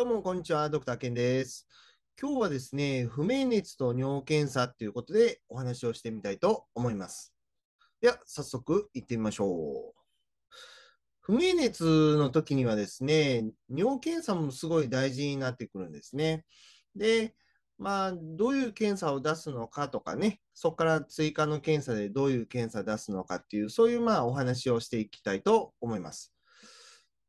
どうも、こんにちは。ドクターケンです。今日はですね、不明熱と尿検査ということでお話をしてみたいと思います。では、早速行ってみましょう。不明熱の時にはですね、尿検査もすごい大事になってくるんですね。で、まあ、どういう検査を出すのかとかね、そこから追加の検査でどういう検査出すのかっていう、そういうまあお話をしていきたいと思います。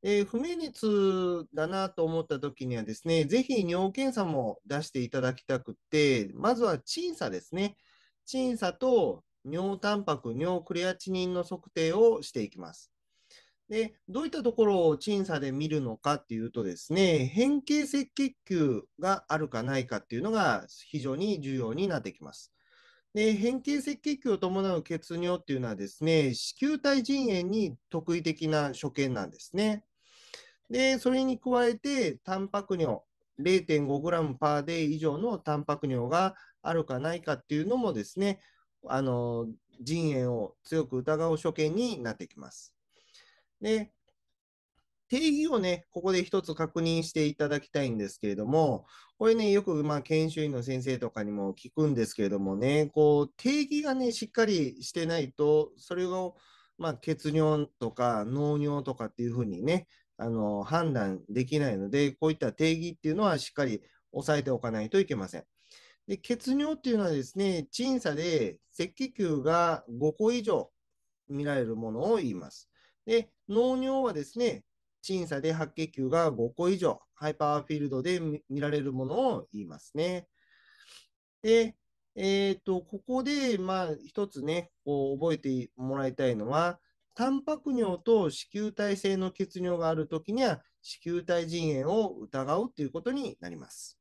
えー、不明熱だなと思った時にはですね、ぜひ尿検査も出していただきたくて、まずは鎮査ですね。鎮査と尿タンパク、尿クレアチニンの測定をしていきます。で、どういったところを鎮査で見るのかっていうとですね、変形赤血球があるかないかっていうのが非常に重要になってきます。で、変形赤血球を伴う血尿っていうのはですね、子宮体腎炎に特異的な所見なんですね。で、それに加えて、タンパク尿、0.5g パーデー以上のタンパク尿があるかないかっていうのもですね、あの腎炎を強く疑う所見になってきます。で、定義をね、ここで一つ確認していただきたいんですけれども、これね、よくまあ研修医の先生とかにも聞くんですけれどもね、こう定義がね、しっかりしてないと、それをまあ、血尿とか脳尿とかっていうふうにね、あの判断できないので、こういった定義っていうのはしっかり押さえておかないといけません。で血尿っていうのはですね、鎮査で赤血球が5個以上見られるものを言います。で、脳尿はですね、鎮査で白血球が5個以上、ハイパーフィールドで見られるものを言いますね。で、えーと、とここで、まあ、一つね、こう覚えてもらいたいのは、タンパク尿と子宮体性の血尿があるときには、子宮体腎炎を疑うということになります。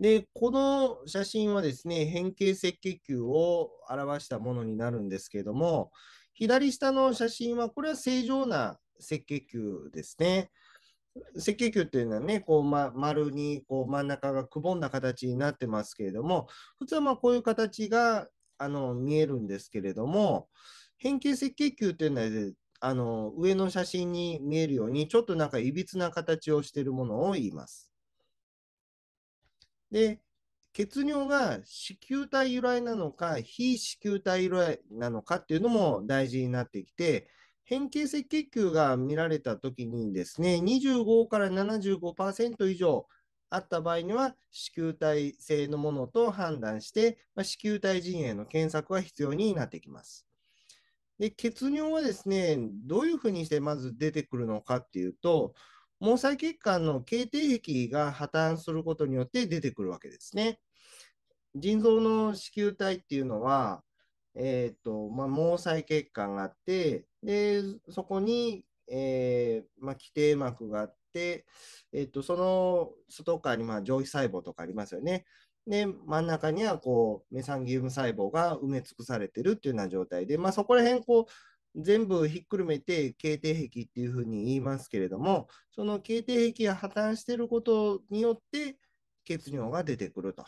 で、この写真はですね、変形赤血球を表したものになるんですけれども、左下の写真は、これは正常な赤血球ですね。赤血球っていうのはね、こう、ま、丸にこう真ん中がくぼんだ形になってますけれども、普通はまこういう形があの見えるんですけれども、変形赤血球っていうのは、あの上の写真に見えるように、ちょっとなんかいびつな形をしているものを言います。で、血尿が子宮体由来なのか、非子宮体由来なのかっていうのも大事になってきて、変形赤血球が見られたときにですね、25から75%以上あった場合には、子宮体性のものと判断して、まあ、子宮体陣営の検索が必要になってきます。で、血尿はですね、どういうふうにしてまず出てくるのかっていうと、毛細血管の形底壁が破綻することによって出てくるわけですね。腎臓の子宮体っていうのは、えーとまあ、毛細血管があって、でそこに、えーまあ、基底膜があって、えーと、とその外側にまあ上皮細胞とかありますよね。で、真ん中にはこうメサンギウム細胞が埋め尽くされてるっていうような状態で、まあ、そこら辺こう全部ひっくるめて形底壁っていうふうに言いますけれども、その形底壁が破綻してることによって血尿が出てくると。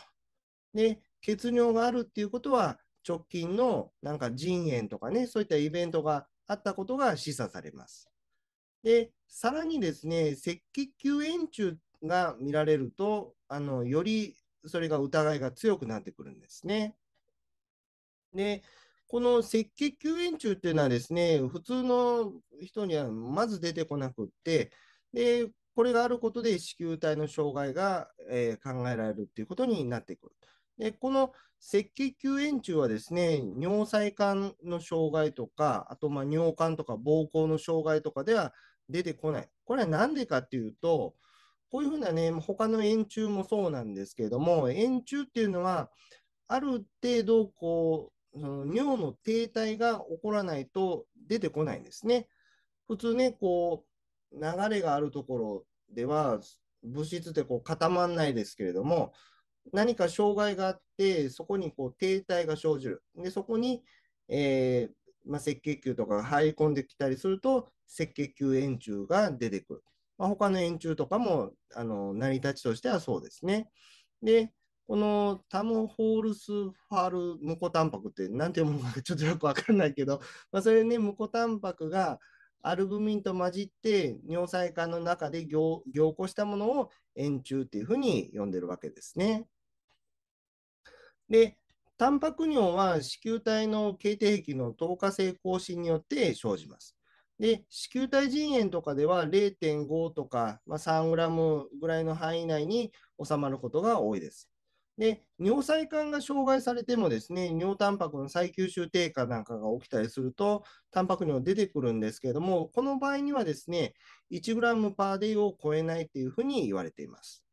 で、血尿があるっていうことは、直近のなんか腎炎とかね、そういったイベントがあったことが示唆されます。で、さらにですね、赤血球炎中が見られると、あのよりそれが疑いが強くなってくるんですね。で、この赤血球円柱っていうのはですね、普通の人にはまず出てこなくって、で、これがあることで子宮体の障害が、えー、考えられるっていうことになってくる。で、この赤血球円柱はですね、尿細管の障害とか、あとまあ尿管とか膀胱の障害とかでは出てこない。これは何でかっていうと、こういうふうなね、他の円柱もそうなんですけれども、円柱っていうのは、ある程度、こう、その尿の停滞が起こらないと出てこないんですね。普通ね、こう、流れがあるところでは、物質ってこう固まらないですけれども、何か障害があって、そこにこう停滞が生じる。で、そこに、えーまあ、赤血球とかが入り込んできたりすると、赤血球円柱が出てくる。まあ、他の円柱とかも、あの、成り立ちとしてはそうですね。で、このタムホールスファル無コタンパクって何て読むのかちょっとよくわかんないけど、まあ、それね、無固タンパクがアルブミンと混じって尿細管の中で凝固したものを円柱っていうふうに呼んでるわけですね。で、タンパク尿は子宮体の形成壁の透過性更新によって生じます。で、子宮体腎炎とかでは0.5とか、まあ、3グラムぐらいの範囲内に収まることが多いです。で、尿細管が障害されてもですね、尿タンパクの再吸収低下なんかが起きたりすると、タンパク尿出てくるんですけれども、この場合にはですね、1グラムパーデイを超えないっていうふうに言われています。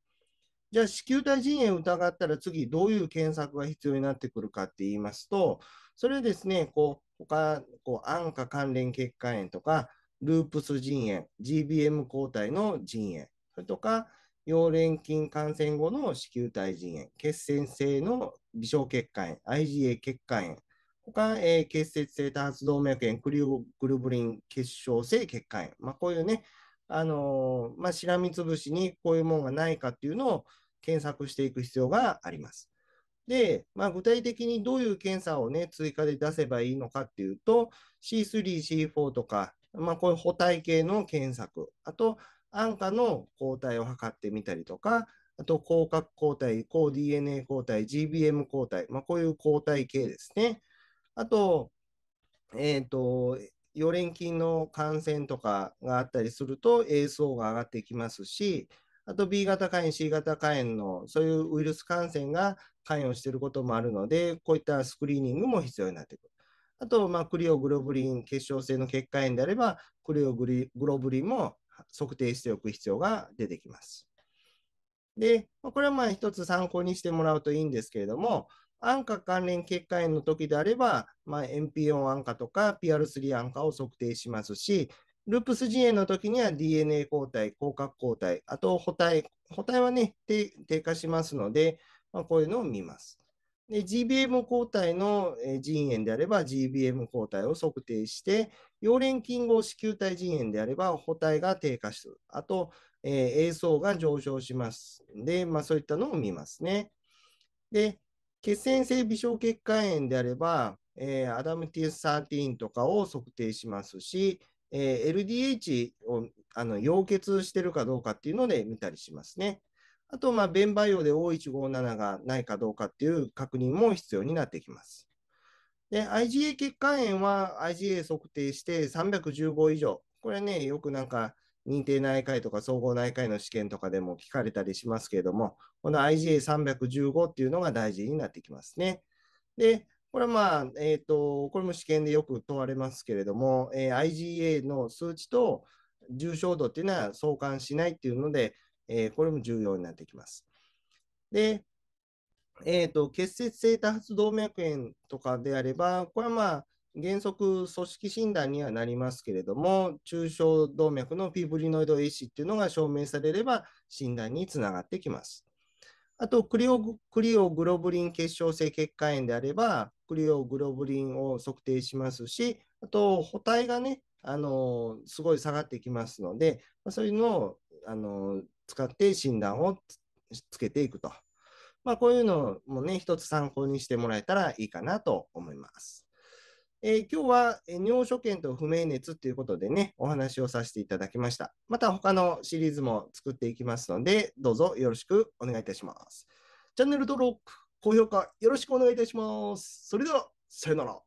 じゃあ、子宮体腎炎を疑ったら次、どういう検索が必要になってくるかって言いますと、それですね、こ他、こう、安価関連血管炎とか、ループス腎炎、GBM 抗体の腎炎、それとか、溶連菌感染後の子宮体腎炎、血栓性の微小血管炎、IgA 血管炎、他、えー、結節性多発動脈炎、クリグルブリン血小性血管炎、まあ、こういうね、あのー、まあ、しらみつぶしにこういうものがないかっていうのを検索していく必要があります。で、まあ、具体的にどういう検査を、ね、追加で出せばいいのかっていうと、C3、C4 とか、まあ、こういう補体系の検索、あと、安価の抗体を測ってみたりとか、あと、広角抗体、抗 DNA 抗体、GBM 抗体、まあ、こういう抗体系ですね。あと、えっ、ー、と、予連菌の感染とかがあったりすると、ASO が上がってきますし、あと B 型肝炎、C 型肝炎のそういうウイルス感染が関与していることもあるので、こういったスクリーニングも必要になってくる。あと、まあ、クリオグロブリン、結晶性の血管炎であれば、クリオグロブリンも測定しておく必要が出てきます。で、これはまあ一つ参考にしてもらうといいんですけれども、安価関連血管炎の時であれば、まあ、NP4 安価とか PR3 安価を測定しますし、ループス陣炎の時には DNA 抗体、広角抗体、あと補体、補体はね、低下しますので、まあ、こういうのを見ます。GBM 抗体の腎炎であれば GBM 抗体を測定して、溶連菌合子球体腎炎であれば補体が低下する。あと、えー、A が上昇します。で、まあ、そういったのを見ますね。で、血栓性微小血管炎であれば、えー、アダム TS13 とかを測定しますし、えー、LDH をあの溶血してるかどうかっていうので見たりしますね。あと、まあ、弁培養で O157 がないかどうかっていう確認も必要になってきます。で、IgA 血管炎は IgA 測定して315以上。これね、よくなんか認定内科医とか総合内科医の試験とかでも聞かれたりしますけれども、この IgA315 っていうのが大事になってきますね。で、これはまあ、えっ、ー、と、これも試験でよく問われますけれども、えー、IgA の数値と重症度っていうのは相関しないっていうので、えー、これも重要になってきます。で、えっ、ー、と、結節性多発動脈炎とかであれば、これはまあ、原則組織診断にはなりますけれども、中小動脈のフィブリノイド AC っていうのが証明されれば診断につながってきます。あとクリオ、クリオグロブリン結晶性血管炎であれば、クリオグロブリンを測定しますし、あと、補体がね、あのすごい下がってきますので、まあ、そういうのを、あの使って診断をつけていくと。まあ、こういうのもね、一つ参考にしてもらえたらいいかなと思います。えー、今日は尿所見と不明熱っていうことでね、お話をさせていただきました。また他のシリーズも作っていきますので、どうぞよろしくお願いいたします。チャンネル登録、高評価よろしくお願いいたします。それでは、さよなら。